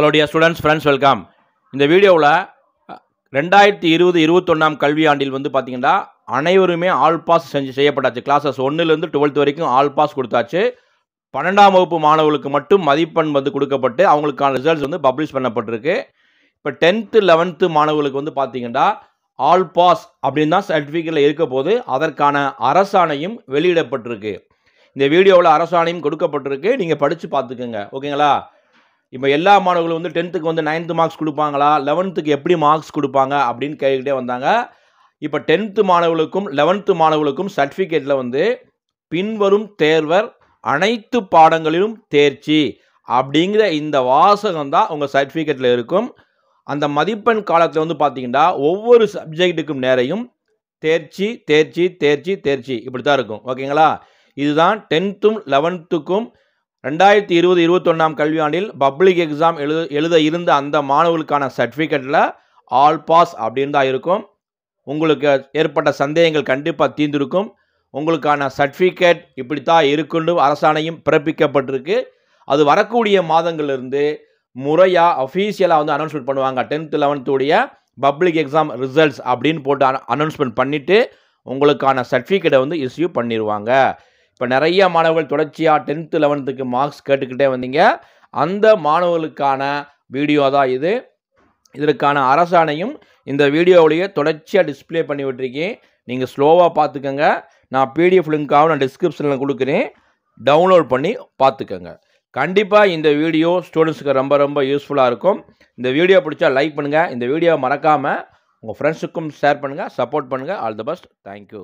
hello dear students friends welcome இந்த வீடியோவில் ரெண்டாயிரத்தி இருபது இருபத்தொன்னாம் கல்வியாண்டில் வந்து பார்த்தீங்கன்னா அனைவருமே ஆல் பாஸ் செஞ்சு செய்யப்பட்டாச்சு கிளாஸஸ் ஒன்றுலேருந்து டுவெல்த் வரைக்கும் ஆல் பாஸ் கொடுத்தாச்சு பன்னெண்டாம் வகுப்பு மாணவர்களுக்கு மட்டும் மதிப்பெண் வந்து கொடுக்கப்பட்டு அவங்களுக்கான ரிசல்ட்ஸ் வந்து பப்ளிஷ் பண்ணப்பட்டிருக்கு இப்போ டென்த்து லெவன்த்து மாணவர்களுக்கு வந்து பார்த்தீங்கன்னா ஆல் பாஸ் அப்படின்னு தான் சர்டிஃபிகேட்டில் இருக்க போது அதற்கான அரசாணையும் வெளியிடப்பட்டிருக்கு இந்த வீடியோவில் அரசாணையும் கொடுக்கப்பட்டிருக்கு நீங்கள் படித்து பார்த்துக்கோங்க ஓகேங்களா இப்போ எல்லா மாணவர்களும் வந்து டென்த்துக்கு வந்து நைன்த்து மார்க்ஸ் கொடுப்பாங்களா லெவன்த்துக்கு எப்படி மார்க்ஸ் கொடுப்பாங்க அப்படின்னு கேட்டுக்கிட்டே வந்தாங்க இப்போ டென்த்து மாணவர்களுக்கும் லெவன்த்து மாணவர்களுக்கும் சர்டிஃபிகேட்டில் வந்து பின்வரும் தேர்வர் அனைத்து பாடங்களிலும் தேர்ச்சி அப்படிங்கிற இந்த வாசகம் தான் உங்கள் சர்டிஃபிகேட்டில் இருக்கும் அந்த மதிப்பெண் காலத்தில் வந்து பார்த்தீங்கன்னா ஒவ்வொரு சப்ஜெக்ட்டுக்கும் நேரையும் தேர்ச்சி தேர்ச்சி தேர்ச்சி தேர்ச்சி இப்படி தான் இருக்கும் ஓகேங்களா இதுதான் டென்த்தும் லெவன்த்துக்கும் ரெண்டாயிரத்தி இருபது இருபத்தொன்னாம் கல்வியாண்டில் பப்ளிக் எக்ஸாம் எழுது எழுத இருந்த அந்த மாணவர்களுக்கான சர்டிஃபிகேட்டில் ஆல் பாஸ் அப்படின்னு தான் இருக்கும் உங்களுக்கு ஏற்பட்ட சந்தேகங்கள் கண்டிப்பாக தீர்ந்திருக்கும் உங்களுக்கான சர்டிஃபிகேட் இப்படி தான் இருக்குன்னு அரசாணையும் பிறப்பிக்கப்பட்டிருக்கு அது வரக்கூடிய மாதங்கள்லேருந்து முறையாக அஃபீஷியலாக வந்து அனௌன்ஸ்மெண்ட் பண்ணுவாங்க டென்த்து லெவன்த்துடைய பப்ளிக் எக்ஸாம் ரிசல்ட்ஸ் அப்படின்னு போட்டு அனௌன்ஸ்மெண்ட் பண்ணிவிட்டு உங்களுக்கான சர்டிஃபிகேட்டை வந்து இஸ்யூ பண்ணிடுவாங்க இப்போ நிறைய மாணவர்கள் தொடர்ச்சியாக டென்த்து லெவன்த்துக்கு மார்க்ஸ் கேட்டுக்கிட்டே வந்தீங்க அந்த மாணவர்களுக்கான வீடியோ தான் இது இதற்கான அரசாணையும் இந்த வீடியோவிலேயே தொடர்ச்சியாக டிஸ்பிளே பண்ணி விட்டுருக்கேன் நீங்கள் ஸ்லோவாக பார்த்துக்கோங்க நான் பிடிஎஃப் லிங்க்காகவும் நான் டிஸ்கிரிப்ஷனில் கொடுக்குறேன் டவுன்லோட் பண்ணி பார்த்துக்கோங்க கண்டிப்பாக இந்த வீடியோ ஸ்டூடெண்ட்ஸுக்கு ரொம்ப ரொம்ப யூஸ்ஃபுல்லாக இருக்கும் இந்த வீடியோ பிடிச்சா லைக் பண்ணுங்கள் இந்த வீடியோவை மறக்காமல் உங்கள் ஃப்ரெண்ட்ஸுக்கும் ஷேர் பண்ணுங்கள் சப்போர்ட் பண்ணுங்கள் ஆல் தி பெஸ்ட் தேங்க்யூ